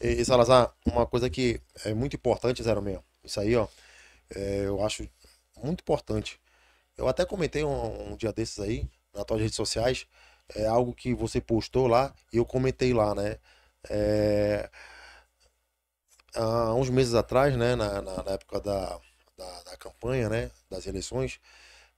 E, e Salazar, uma coisa que é muito importante, meio isso aí, ó, é, eu acho muito importante. Eu até comentei um, um dia desses aí, nas tuas redes sociais, é algo que você postou lá e eu comentei lá, né? É, há uns meses atrás, né, na, na, na época da, da, da, campanha, né, das eleições,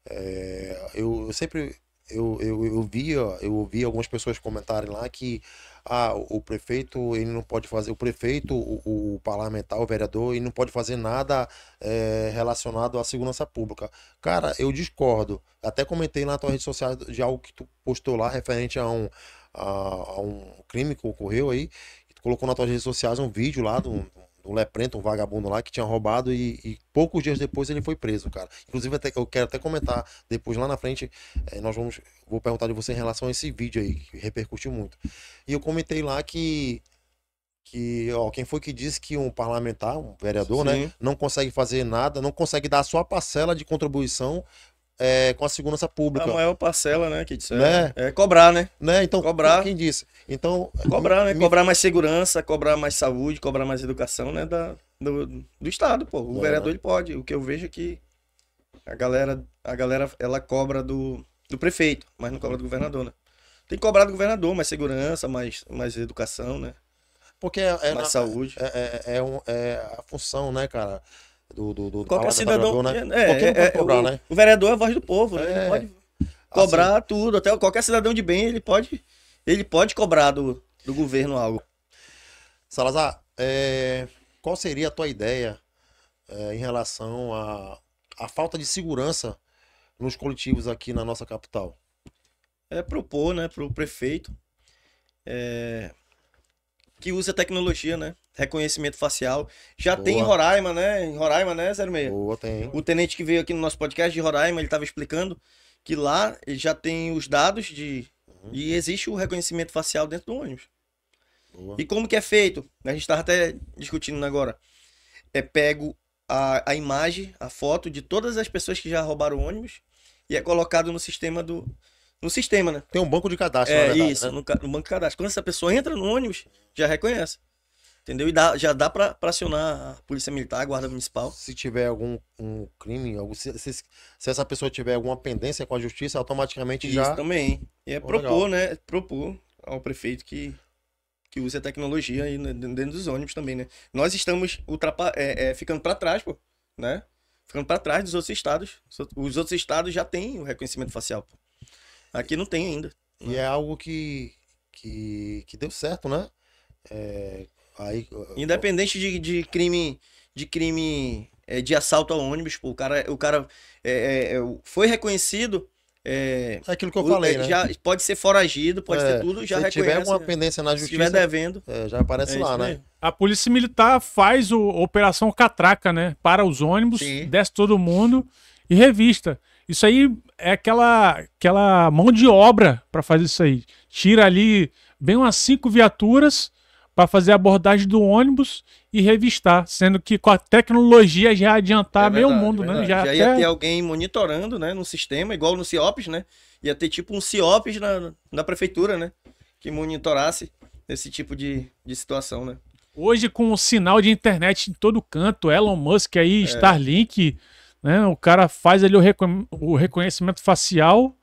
é, eu, eu sempre eu, eu, eu via, eu ouvi algumas pessoas comentarem lá que ah, o prefeito ele não pode fazer, o prefeito, o, o parlamentar, o vereador, ele não pode fazer nada é, relacionado à segurança pública. Cara, eu discordo. Até comentei na tua rede social de algo que tu postou lá referente a um, a, a um crime que ocorreu aí. Tu colocou na tua redes sociais um vídeo lá do um um leprento, um vagabundo lá que tinha roubado e, e, poucos dias depois ele foi preso, cara. Inclusive até, eu quero até comentar depois lá na frente, é, nós vamos vou perguntar de você em relação a esse vídeo aí que repercutiu muito. E eu comentei lá que que ó, quem foi que disse que um parlamentar, um vereador, né, Sim. né, não consegue fazer nada, não consegue dar a sua parcela de contribuição é, com a segurança pública. A maior parcela, né, que disseram. É, né? É cobrar, né? né? Então, cobrar. Quem disse? Então, cobrar, né? Me... Cobrar mais segurança, cobrar mais saúde, cobrar mais educação, né, da, do, do Estado, pô. O é. vereador ele pode. O que eu vejo é que a galera, a galera ela cobra do, do prefeito, mas não cobra do governador, né? Tem que cobrar do governador mais segurança, mais, mais educação, né? Porque é, é mais na, saúde. É, é, é, um, é a função, né, cara? do, do, do qualquer cidadão, né? É, qualquer um é, pode é, cobrar, o, né? O vereador é a voz do povo, né? Ele é. pode cobrar assim. tudo, até qualquer cidadão de bem, ele pode, ele pode cobrar do, do governo algo. Salazar, é, qual seria a tua ideia é, em relação à a, falta de segurança nos coletivos aqui na nossa capital? É propor, né, para o prefeito é, que use a tecnologia, né? reconhecimento facial. Já Boa. tem em Roraima, né? Em Roraima, né, 06? Boa, tem. O tenente que veio aqui no nosso podcast de Roraima, ele estava explicando que lá já tem os dados de. Uhum. E existe o reconhecimento facial dentro do ônibus. Boa. E como que é feito? A gente estava até discutindo agora. É pego a, a imagem, a foto de todas as pessoas que já roubaram o ônibus e é colocado no sistema do. No sistema, né? Tem um banco de cadastro, É verdade, isso, né? no, no banco de cadastro. Quando essa pessoa entra no ônibus, já reconhece. Entendeu? E dá, já dá para acionar a polícia militar, a guarda municipal. Se tiver algum um crime, algum, se, se, se, essa pessoa tiver alguma pendência com a justiça, automaticamente Isso já. Isso também. E é oh, propor, legal. né? Propor ao prefeito que, que use a tecnologia aí dentro dos ônibus também, né? Nós estamos ultrapa é, é, ficando para trás, pô, né? Ficando para trás dos outros estados. Os outros estados já têm o reconhecimento facial. Pô. Aqui não tem ainda. E né? é algo que, que, que deu certo, né? É, Aí, Independente de, de crime de crime é, de assalto ao ônibus, pô, o cara, o cara é, é, é foi reconhecido. É, é, aquilo que eu o, falei, é, né? Já pode ser foragido, pode ser tudo, já se reconhece. Se tiver uma pendência na justiça. Se tiver devendo. já aparece lá, né? A polícia militar faz o, a operação catraca, né? Para os ônibus, Sim. desce todo mundo e revista. Isso aí é aquela, aquela mão de obra para fazer isso aí. Tira ali bem umas cinco viaturas para fazer a abordagem do ônibus e revistar, sendo que com a tecnologia já adiantar é verdade, meio mundo, é né? Já, já até... ia ter alguém monitorando, né, no sistema, igual no CIOPS, né? Ia ter tipo um CIOPS na, na prefeitura, né? Que monitorasse esse tipo de, de situação, né? Hoje com o sinal de internet em todo canto, Elon Musk aí, é. Starlink, né? O cara faz ali o, recon... o reconhecimento facial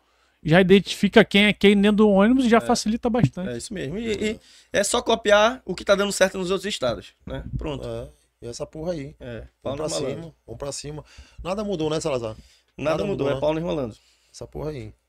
já identifica quem é quem dentro do ônibus e já é, facilita bastante. É isso mesmo. E, é. e, é só copiar o que tá dando certo nos outros estados, né? Pronto. É. E essa porra aí. É. Vamos pra cima. Vamos pra cima. Nada mudou, né, Salazar? Nada, Nada mudou, mudou, é né? Paulo né? Essa porra aí.